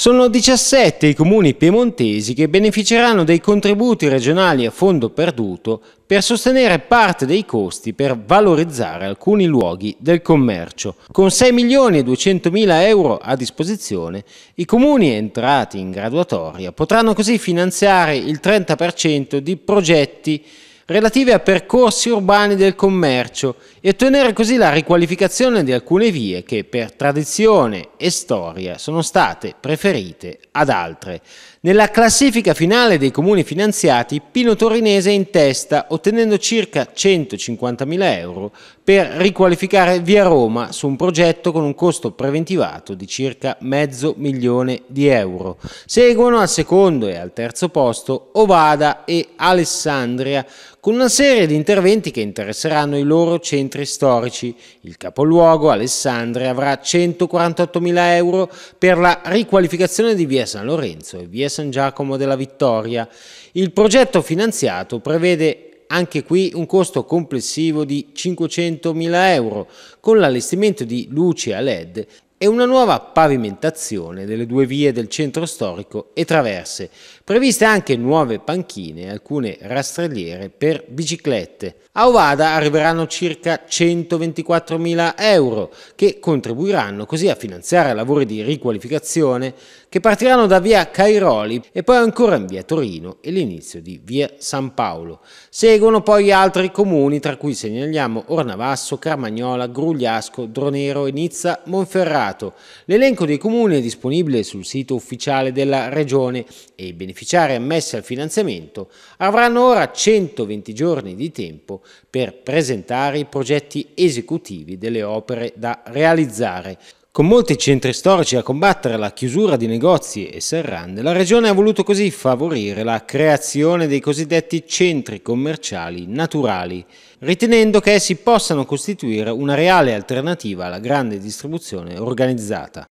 Sono 17 i comuni piemontesi che beneficeranno dei contributi regionali a fondo perduto per sostenere parte dei costi per valorizzare alcuni luoghi del commercio. Con 6 milioni e 200 mila euro a disposizione, i comuni entrati in graduatoria potranno così finanziare il 30% di progetti relative a percorsi urbani del commercio e ottenere così la riqualificazione di alcune vie che per tradizione e storia sono state preferite ad altre. Nella classifica finale dei comuni finanziati, Pino Torinese è in testa ottenendo circa 150.000 euro per riqualificare via Roma su un progetto con un costo preventivato di circa mezzo milione di euro. Seguono al secondo e al terzo posto Ovada e Alessandria con una serie di interventi che interesseranno i loro centri storici. Il capoluogo, Alessandria, avrà 148.000 euro per la riqualificazione di via San Lorenzo e via San Giacomo della Vittoria. Il progetto finanziato prevede anche qui un costo complessivo di 500.000 euro, con l'allestimento di luci a LED e una nuova pavimentazione delle due vie del centro storico e traverse, previste anche nuove panchine e alcune rastrelliere per biciclette. A Ovada arriveranno circa 124.000 euro che contribuiranno così a finanziare lavori di riqualificazione che partiranno da via Cairoli e poi ancora in via Torino e l'inizio di via San Paolo. Seguono poi altri comuni tra cui segnaliamo Ornavasso, Carmagnola, Grugliasco, Dronero e Nizza, Monferrato Stato. L'elenco dei comuni è disponibile sul sito ufficiale della Regione e i beneficiari ammessi al finanziamento avranno ora 120 giorni di tempo per presentare i progetti esecutivi delle opere da realizzare. Con molti centri storici a combattere la chiusura di negozi e serrande, la Regione ha voluto così favorire la creazione dei cosiddetti centri commerciali naturali, ritenendo che essi possano costituire una reale alternativa alla grande distribuzione organizzata.